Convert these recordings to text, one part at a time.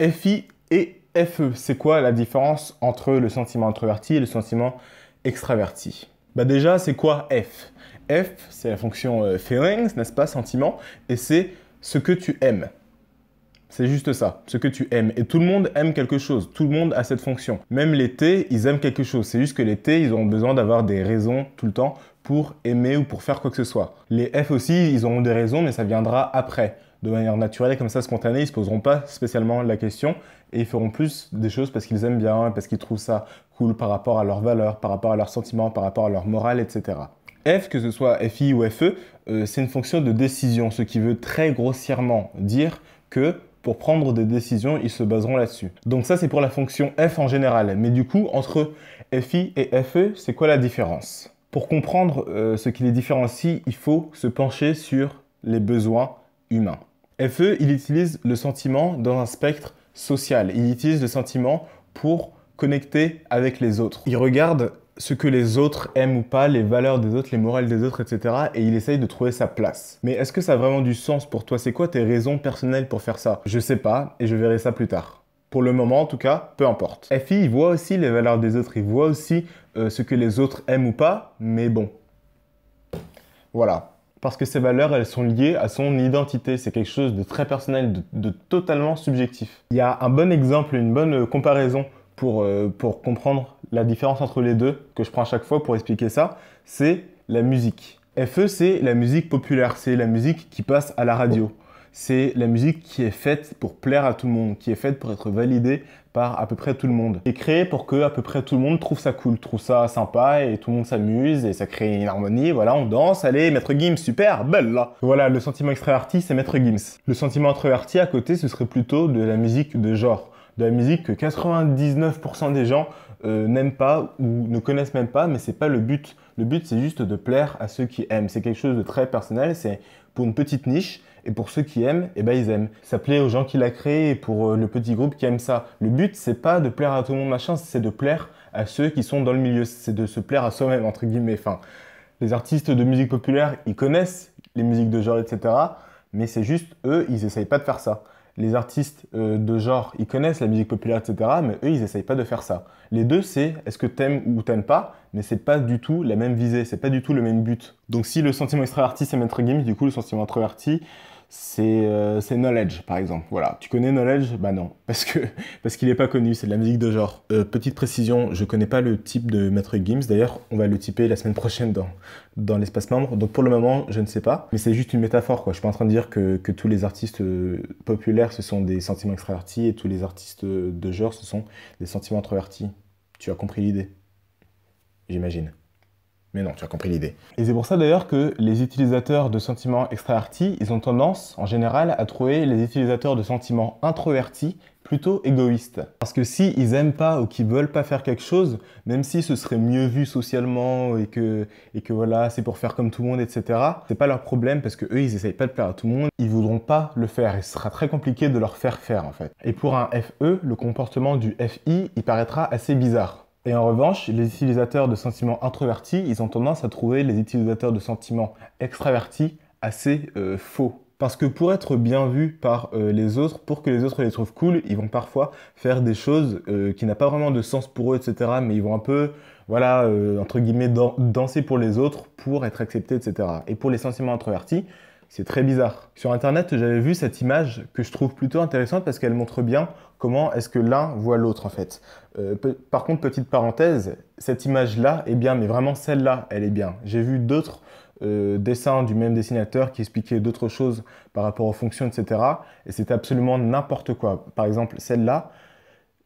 FI et FE. C'est quoi la différence entre le sentiment introverti et le sentiment extraverti Bah déjà, c'est quoi F F, c'est la fonction euh, feelings, n'est-ce pas, sentiment, et c'est ce que tu aimes. C'est juste ça, ce que tu aimes. Et tout le monde aime quelque chose, tout le monde a cette fonction. Même les T, ils aiment quelque chose. C'est juste que les T, ils ont besoin d'avoir des raisons tout le temps pour aimer ou pour faire quoi que ce soit. Les F aussi, ils auront des raisons, mais ça viendra après de manière naturelle, comme ça, spontanée, ils se poseront pas spécialement la question et ils feront plus des choses parce qu'ils aiment bien, parce qu'ils trouvent ça cool par rapport à leurs valeurs, par rapport à leurs sentiments, par rapport à leur morale, etc. F, que ce soit FI ou FE, euh, c'est une fonction de décision, ce qui veut très grossièrement dire que pour prendre des décisions, ils se baseront là-dessus. Donc ça, c'est pour la fonction F en général. Mais du coup, entre FI et FE, c'est quoi la différence Pour comprendre euh, ce qui les différencie, il faut se pencher sur les besoins humains. FE, il utilise le sentiment dans un spectre social. Il utilise le sentiment pour connecter avec les autres. Il regarde ce que les autres aiment ou pas, les valeurs des autres, les morales des autres, etc. Et il essaye de trouver sa place. Mais est-ce que ça a vraiment du sens pour toi C'est quoi tes raisons personnelles pour faire ça Je sais pas et je verrai ça plus tard. Pour le moment, en tout cas, peu importe. FI, il voit aussi les valeurs des autres, il voit aussi euh, ce que les autres aiment ou pas, mais bon. Voilà parce que ces valeurs, elles sont liées à son identité. C'est quelque chose de très personnel, de, totalement subjectif. Il y a un bon exemple, une bonne comparaison pour, euh, pour comprendre la différence entre les deux, que je prends à chaque fois pour expliquer ça, c'est la musique. FE, c'est la musique populaire, c'est la musique qui passe à la radio c'est la musique qui est faite pour plaire à tout le monde, qui est faite pour être validée par à peu près tout le monde. Et créée pour que à peu près tout le monde trouve ça cool, trouve ça sympa et tout le monde s'amuse et ça crée une harmonie. Voilà, on danse, allez, Maître Gims, super, belle Voilà, le sentiment extraverti, c'est Maître Gims. Le sentiment introverti à côté, ce serait plutôt de la musique de genre, de la musique que 99% des gens euh, n'aiment pas ou ne connaissent même pas, mais ce n'est pas le but. Le but, c'est juste de plaire à ceux qui aiment. C'est quelque chose de très personnel, c'est pour une petite niche et pour ceux qui aiment, et eh ben ils aiment. Ça plaît aux gens qui l'a créé et pour euh, le petit groupe qui aime ça. Le but, c'est pas de plaire à tout le monde, machin, c'est de plaire à ceux qui sont dans le milieu. C'est de se plaire à soi-même, entre guillemets. Enfin, les artistes de musique populaire, ils connaissent les musiques de genre, etc. Mais c'est juste, eux, ils essayent pas de faire ça. Les artistes euh, de genre, ils connaissent la musique populaire, etc. Mais eux, ils essayent pas de faire ça. Les deux, c'est est-ce que t'aimes ou t'aimes pas, mais c'est pas du tout la même visée, c'est pas du tout le même but. Donc si le sentiment extraverti, c'est mettre games, du coup, le sentiment introverti, euh, c'est Knowledge, par exemple. Voilà. Tu connais Knowledge Bah non, parce que parce qu'il n'est pas connu, c'est de la musique de genre. Euh, petite précision, je connais pas le type de Maître games D'ailleurs, on va le typer la semaine prochaine dans, dans l'espace membre. Donc pour le moment, je ne sais pas. Mais c'est juste une métaphore, quoi. Je suis pas en train de dire que, que tous les artistes euh, populaires, ce sont des sentiments extravertis et tous les artistes de genre, ce sont des sentiments introvertis. Tu as compris l'idée J'imagine. Mais non, tu as compris l'idée. Et c'est pour ça d'ailleurs que les utilisateurs de sentiments extravertis, ils ont tendance en général à trouver les utilisateurs de sentiments introvertis plutôt égoïstes. Parce que s'ils ils aiment pas ou qu'ils veulent pas faire quelque chose, même si ce serait mieux vu socialement et que, et que voilà, c'est pour faire comme tout le monde, etc., ce n'est pas leur problème parce que eux, ils n'essayent pas de plaire à tout le monde, ils voudront pas le faire et ce sera très compliqué de leur faire faire en fait. Et pour un FE, le comportement du FI, il paraîtra assez bizarre. Et en revanche, les utilisateurs de sentiments introvertis, ils ont tendance à trouver les utilisateurs de sentiments extravertis assez euh, faux. Parce que pour être bien vu par euh, les autres, pour que les autres les trouvent cool, ils vont parfois faire des choses euh, qui n'ont pas vraiment de sens pour eux, etc. Mais ils vont un peu, voilà, entre guillemets, danser pour les autres, pour être acceptés, etc. Et pour les sentiments introvertis, c'est très bizarre. Sur Internet, j'avais vu cette image que je trouve plutôt intéressante parce qu'elle montre bien comment est-ce que l'un voit l'autre en fait. Euh, par contre, petite parenthèse, cette image-là est bien, mais vraiment celle-là, elle est bien. J'ai vu d'autres euh, dessins du même dessinateur qui expliquaient d'autres choses par rapport aux fonctions, etc. Et c'est absolument n'importe quoi. Par exemple, celle-là,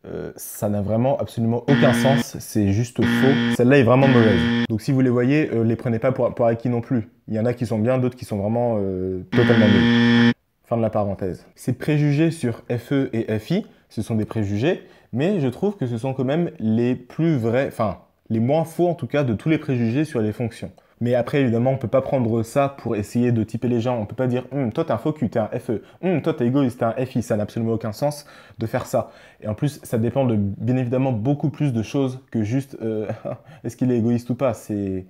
euh, ça n'a vraiment absolument aucun sens, c'est juste faux. Celle-là est vraiment mauvaise. Donc si vous les voyez, ne euh, les prenez pas pour, pour, acquis non plus. Il y en a qui sont bien, d'autres qui sont vraiment euh, totalement nuls. Fin de la parenthèse. Ces préjugés sur FE et FI, ce sont des préjugés, mais je trouve que ce sont quand même les plus vrais, enfin les moins faux en tout cas de tous les préjugés sur les fonctions. Mais après, évidemment, on peut pas prendre ça pour essayer de typer les gens. On peut pas dire, hum, toi, t'es un faux cul, t'es un FE. Hum, toi, t'es égoïste, t'es un FI. Ça n'a absolument aucun sens de faire ça. Et en plus, ça dépend de, bien évidemment, beaucoup plus de choses que juste, euh, est-ce qu'il est égoïste ou pas. C'est,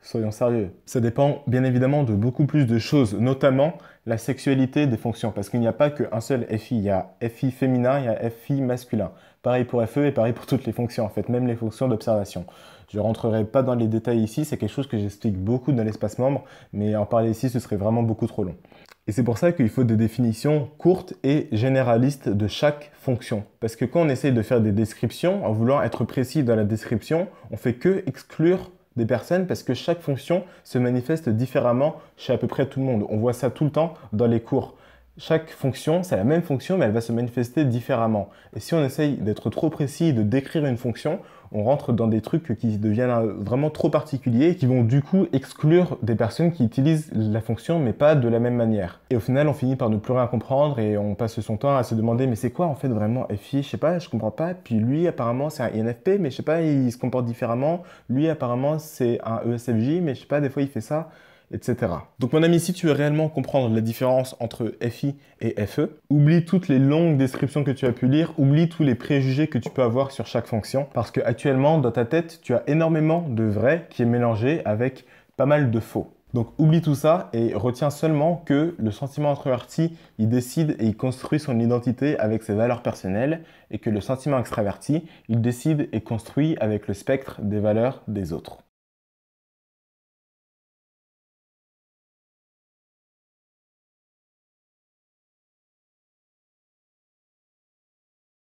Soyons sérieux. Ça dépend bien évidemment de beaucoup plus de choses, notamment la sexualité des fonctions, parce qu'il n'y a pas qu'un seul FI, il y a FI féminin, il y a FI masculin. Pareil pour FE et pareil pour toutes les fonctions, en fait, même les fonctions d'observation. Je ne rentrerai pas dans les détails ici, c'est quelque chose que j'explique beaucoup dans l'espace membre, mais en parler ici, ce serait vraiment beaucoup trop long. Et c'est pour ça qu'il faut des définitions courtes et généralistes de chaque fonction. Parce que quand on essaye de faire des descriptions, en voulant être précis dans la description, on fait que exclure personnes parce que chaque fonction se manifeste différemment chez à peu près tout le monde. On voit ça tout le temps dans les cours. Chaque fonction, c'est la même fonction, mais elle va se manifester différemment. Et si on essaye d'être trop précis, de décrire une fonction, on rentre dans des trucs qui deviennent euh, vraiment trop particuliers et qui vont du coup exclure des personnes qui utilisent la fonction mais pas de la même manière. Et au final, on finit par ne plus rien comprendre et on passe son temps à se demander mais c'est quoi en fait vraiment FI Je sais pas, je comprends pas. Puis lui, apparemment, c'est un INFP, mais je sais pas, il se comporte différemment. Lui, apparemment, c'est un ESFJ, mais je sais pas, des fois, il fait ça. Donc mon ami, si tu veux réellement comprendre la différence entre FI et FE, oublie toutes les longues descriptions que tu as pu lire, oublie tous les préjugés que tu peux avoir sur chaque fonction, parce que actuellement dans ta tête, tu as énormément de vrai qui est mélangé avec pas mal de faux. Donc oublie tout ça et retiens seulement que le sentiment introverti, il décide et il construit son identité avec ses valeurs personnelles et que le sentiment extraverti, il décide et construit avec le spectre des valeurs des autres.